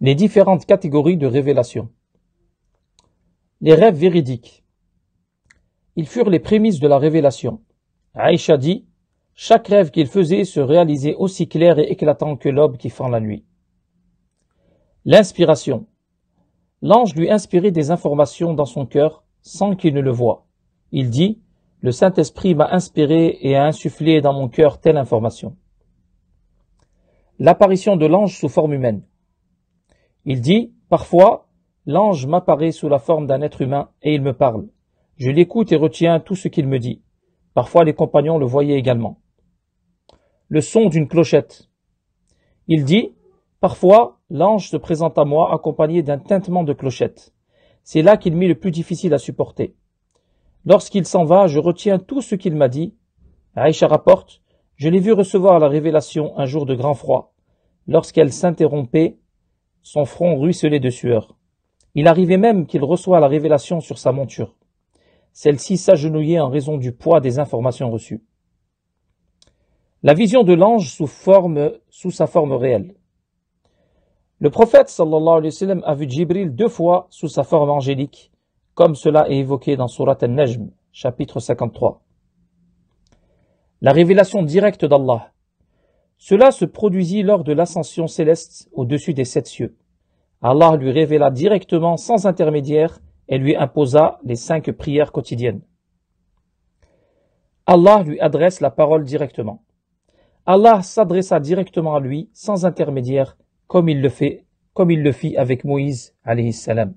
Les différentes catégories de révélations. Les rêves véridiques. Ils furent les prémices de la révélation. Aïcha dit Chaque rêve qu'il faisait se réalisait aussi clair et éclatant que l'aube qui fend la nuit. L'inspiration. L'ange lui inspirait des informations dans son cœur sans qu'il ne le voie. Il dit Le Saint-Esprit m'a inspiré et a insufflé dans mon cœur telle information. L'apparition de l'ange sous forme humaine. Il dit Parfois, l'ange m'apparaît sous la forme d'un être humain et il me parle. Je l'écoute et retiens tout ce qu'il me dit. Parfois, les compagnons le voyaient également. Le son d'une clochette. Il dit Parfois, l'ange se présente à moi accompagné d'un tintement de clochette. C'est là qu'il mit le plus difficile à supporter. Lorsqu'il s'en va, je retiens tout ce qu'il m'a dit. Aïcha rapporte Je l'ai vu recevoir la révélation un jour de grand froid. Lorsqu'elle s'interrompait, son front ruisselait de sueur. Il arrivait même qu'il reçoit la révélation sur sa monture. Celle-ci s'agenouillait en raison du poids des informations reçues. La vision de l'ange sous, forme, sous sa forme réelle. Le prophète sallallahu alayhi wa sallam, a vu Jibril deux fois sous sa forme angélique, comme cela est évoqué dans Surat al-Najm, chapitre 53. La révélation directe d'Allah. Cela se produisit lors de l'ascension céleste au-dessus des sept cieux. Allah lui révéla directement sans intermédiaire et lui imposa les cinq prières quotidiennes. Allah lui adresse la parole directement. Allah s'adressa directement à lui sans intermédiaire comme il le fait, comme il le fit avec Moïse alayhi salam.